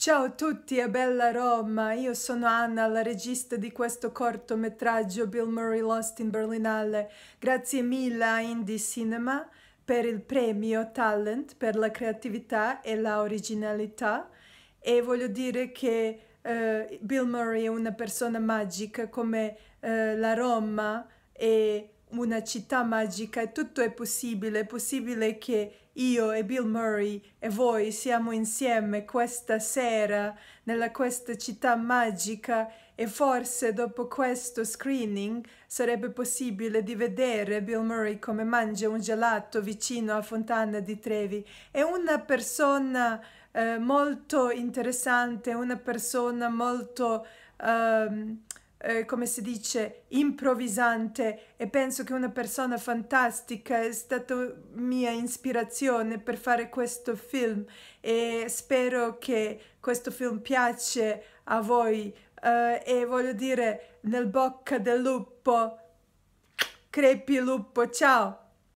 Ciao a tutti a Bella Roma, io sono Anna, la regista di questo cortometraggio Bill Murray Lost in Berlinale. Grazie mille a Indie Cinema per il premio Talent per la creatività e la originalità e voglio dire che eh, Bill Murray è una persona magica come eh, la Roma e una città magica e tutto è possibile, è possibile che io e Bill Murray e voi siamo insieme questa sera nella questa città magica e forse dopo questo screening sarebbe possibile di vedere Bill Murray come mangia un gelato vicino a Fontana di Trevi. È una persona eh, molto interessante, una persona molto... Um, eh, come si dice, improvvisante e penso che una persona fantastica è stata mia ispirazione per fare questo film e spero che questo film piace a voi eh, e voglio dire nel bocca del lupo, crepi lupo, ciao!